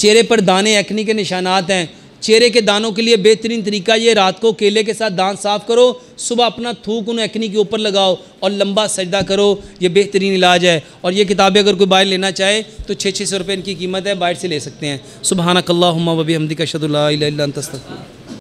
चेहरे पर दाने एक्नी के निशानात हैं चेहरे के दानों के लिए बेहतरीन तरीका ये रात को केले के साथ दांत साफ़ करो सुबह अपना थूक उन एक्नी के ऊपर लगाओ और लंबा सजदा करो ये बेहतरीन इलाज है और ये किताबें अगर कोई बाहर लेना चाहे तो छः छः सौ रुपये इनकी कीमत है बाहर से ले सकते हैं हम वबी हमदी का शदुल्ला